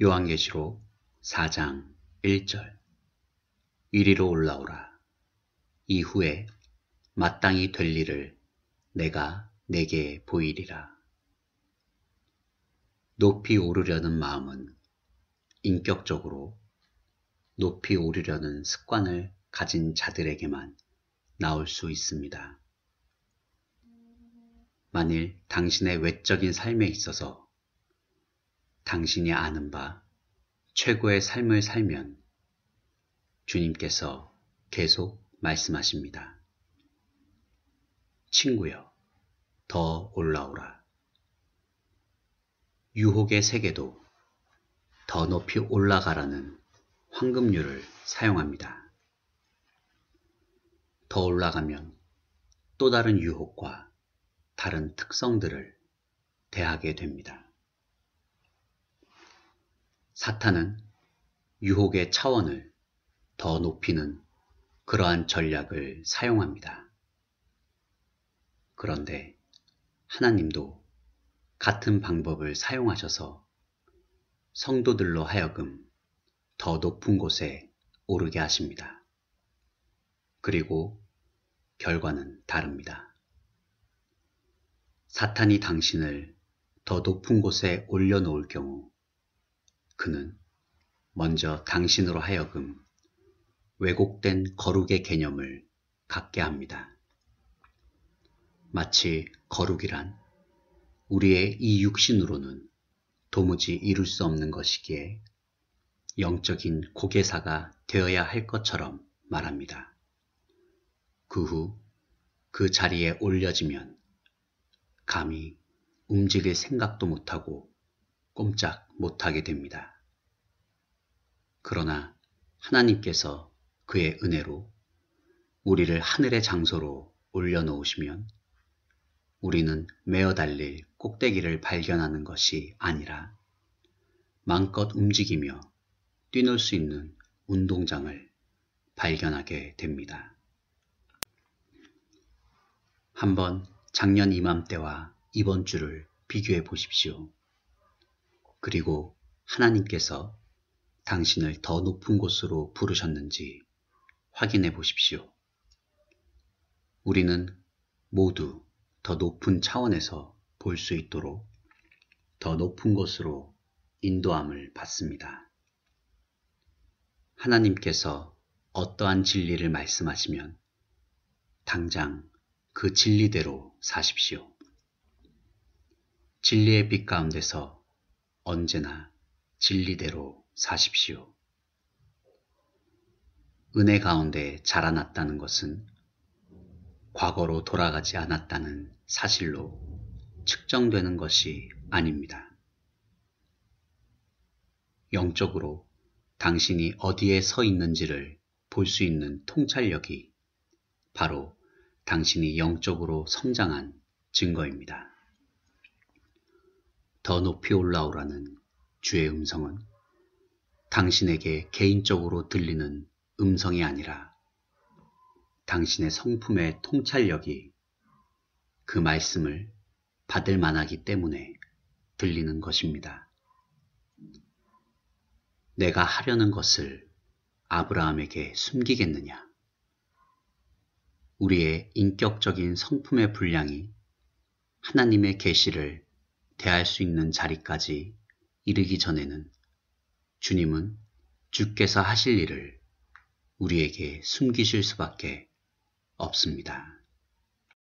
요한계시록 4장 1절 이리로 올라오라. 이후에 마땅히 될 일을 내가 내게 보이리라. 높이 오르려는 마음은 인격적으로 높이 오르려는 습관을 가진 자들에게만 나올 수 있습니다. 만일 당신의 외적인 삶에 있어서 당신이 아는 바 최고의 삶을 살면 주님께서 계속 말씀하십니다. 친구여, 더 올라오라. 유혹의 세계도 더 높이 올라가라는 황금률을 사용합니다. 더 올라가면 또 다른 유혹과 다른 특성들을 대하게 됩니다. 사탄은 유혹의 차원을 더 높이는 그러한 전략을 사용합니다. 그런데 하나님도 같은 방법을 사용하셔서 성도들로 하여금 더 높은 곳에 오르게 하십니다. 그리고 결과는 다릅니다. 사탄이 당신을 더 높은 곳에 올려놓을 경우 그는 먼저 당신으로 하여금 왜곡된 거룩의 개념을 갖게 합니다. 마치 거룩이란 우리의 이 육신으로는 도무지 이룰 수 없는 것이기에 영적인 고개사가 되어야 할 것처럼 말합니다. 그 후그 그 자리에 올려지면 감히 움직일 생각도 못하고 꼼짝 못하게 됩니다. 그러나 하나님께서 그의 은혜로 우리를 하늘의 장소로 올려놓으시면 우리는 메어 달릴 꼭대기를 발견하는 것이 아니라 마음껏 움직이며 뛰놀 수 있는 운동장을 발견하게 됩니다. 한번 작년 이맘때와 이번 주를 비교해 보십시오. 그리고 하나님께서 당신을 더 높은 곳으로 부르셨는지 확인해 보십시오. 우리는 모두 더 높은 차원에서 볼 수 있도록 더 높은 곳으로 인도함을 받습니다. 하나님께서 어떠한 진리를 말씀하시면 당장 그 진리대로 사십시오. 진리의 빛 가운데서 언제나 진리대로 사십시오. 은혜 가운데 자라났다는 것은 과거로 돌아가지 않았다는 사실로 측정되는 것이 아닙니다. 영적으로 당신이 어디에 서 있는지를 볼 수 있는 통찰력이 바로 당신이 영적으로 성장한 증거입니다. 더 높이 올라오라는 주의 음성은 당신에게 개인적으로 들리는 음성이 아니라 당신의 성품의 통찰력이 그 말씀을 받을 만하기 때문에 들리는 것입니다. 내가 하려는 것을 아브라함에게 숨기겠느냐? 우리의 인격적인 성품의 분량이 하나님의 계시를 대할 수 있는 자리까지 이르기 전에는 주님은 주께서 하실 일을 우리에게 숨기실 수밖에 없습니다.